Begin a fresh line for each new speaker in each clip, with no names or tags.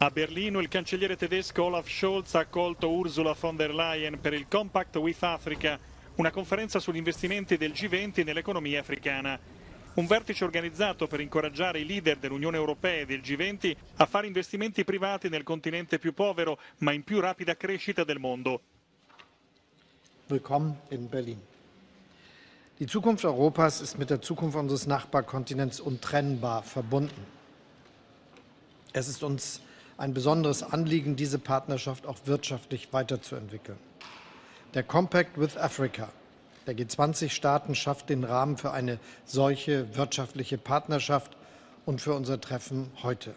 A Berlino il cancelliere tedesco Olaf Scholz ha accolto Ursula von der Leyen per il Compact with Africa, una conferenza sugli investimenti del G20 nell'economia africana. Un vertice organizzato per incoraggiare i leader dell'Unione Europea e del G20 a fare investimenti privati nel continente più povero ma in più rapida crescita del mondo.
Willkommen in Berlin. Die Zukunft Europas ist mit der Zukunft unseres Nachbarkontinents untrennbar verbunden. Es ist uns ein besonderes Anliegen, diese Partnerschaft auch wirtschaftlich weiterzuentwickeln. Der Compact with Africa der G20-Staaten schafft den Rahmen für eine solche wirtschaftliche Partnerschaft und für unser Treffen heute.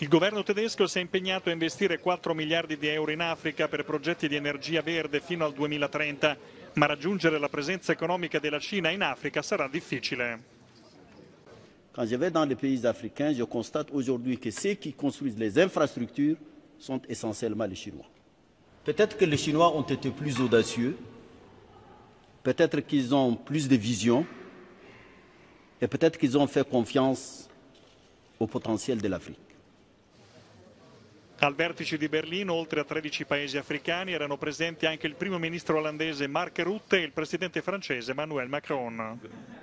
Il governo tedesco si è impegnato a investire 4 miliardi di euro in Africa per progetti di energia verde fino al 2030, ma raggiungere la presenza economica della Cina in Africa sarà difficile.
Quand je vais dans les pays africains, je constate aujourd'hui que ceux qui construisent les infrastructures sont essentiellement les Chinois. Peut-être que les Chinois ont été plus audacieux, peut-être qu'ils ont plus de vision, et peut-être qu'ils ont fait confiance au potentiel de l'Afrique.
Al vertice di Berlino, oltre a 13 paesi africani, erano presenti anche il primo ministro olandese Mark Rutte e il presidente francese Emmanuel Macron.